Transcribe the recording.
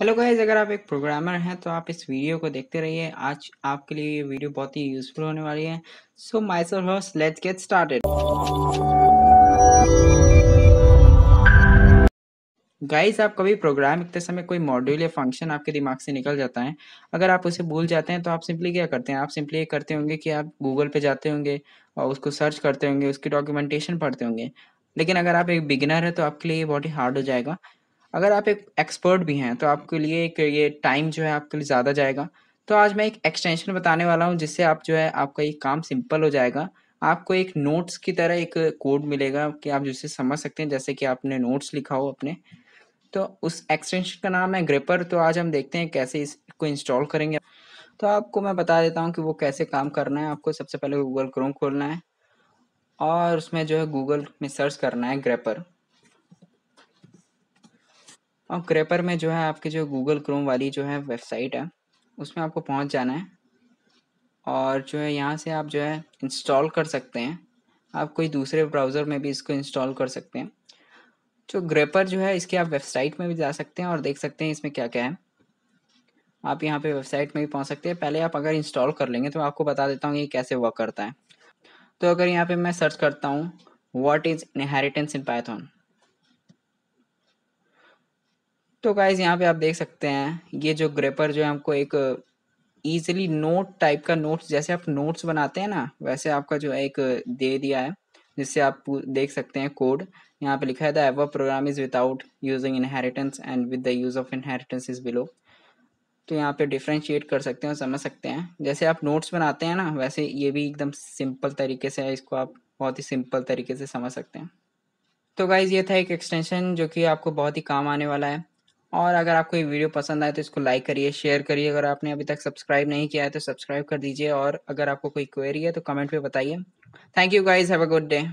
hello guys अगर आप एक प्रोग्रामर हैं तो आप इस वीडियो को देखते रहिए आज आपके लिए ये वीडियो बहुत ही यूजफुल होने वाली है so my self let's get started guys आप कभी प्रोग्राम लिखते समय कोई मॉड्यूल या फंक्शन आपके दिमाग से निकल जाता है अगर आप उसे भूल जाते हैं तो आप सिंपली क्या करते हैं आप सिंपली ये करते होंगे कि आप गूगल पे जाते होंगे और उसको सर्च करते होंगे उसकी डॉक्यूमेंटेशन पढ़ते होंगे लेकिन अगर आप एक बिगिनर है तो आपके लिए ये बहुत ही हार्ड हो जाएगा अगर आप एक एक्सपर्ट भी हैं तो आपके लिए एक ये टाइम जो है आपके लिए ज़्यादा जाएगा तो आज मैं एक एक्सटेंशन बताने वाला हूँ जिससे आप जो है आपका ये काम सिंपल हो जाएगा आपको एक नोट्स की तरह एक कोड मिलेगा कि आप जिसे समझ सकते हैं जैसे कि आपने नोट्स लिखा हो अपने तो उस एक्सटेंशन का नाम है ग्रेपर तो आज हम देखते हैं कैसे इसको इंस्टॉल करेंगे तो आपको मैं बता देता हूँ कि वो कैसे काम करना है आपको सबसे पहले गूगल क्रोम खोलना है और उसमें जो है गूगल में सर्च करना है ग्रेपर और क्रेपर में जो है आपके जो गूगल क्रोम वाली जो है वेबसाइट है उसमें आपको पहुंच जाना है और जो है यहाँ से आप जो है इंस्टॉल कर सकते हैं आप कोई दूसरे ब्राउज़र में भी इसको इंस्टॉल कर सकते हैं जो ग्रेपर जो है इसके आप वेबसाइट में भी जा सकते हैं और देख सकते हैं इसमें क्या क्या है आप यहाँ पे वेबसाइट में भी पहुँच सकते हैं पहले आप अगर इंस्टॉल कर लेंगे तो आपको बता देता हूँ ये कैसे वर्क करता है तो अगर यहाँ पे मैं सर्च करता हूँ what is inheritance in Python तो गाइज यहाँ पे आप देख सकते हैं ये जो ग्रेपर जो है हमको एक ईजिली नोट टाइप का नोट्स जैसे आप नोट्स बनाते हैं ना वैसे आपका जो है एक दे दिया है जिससे आप देख सकते हैं कोड यहाँ पे लिखा है the ever program is without using inheritance and with the use of inheritance is below तो यहाँ पे डिफ्रेंशिएट कर सकते हैं समझ सकते हैं जैसे आप नोट्स बनाते हैं ना वैसे ये भी एकदम सिंपल तरीके से है इसको आप बहुत ही सिंपल तरीके से समझ सकते हैं तो गाइज़ ये था एक एक्सटेंशन जो कि आपको बहुत ही काम आने वाला है और अगर आपको ये वीडियो पसंद आए तो इसको लाइक करिए शेयर करिए अगर आपने अभी तक सब्सक्राइब नहीं किया है तो सब्सक्राइब कर दीजिए और अगर आपको कोई क्वेरी है तो कमेंट में बताइए thank you guys have a good day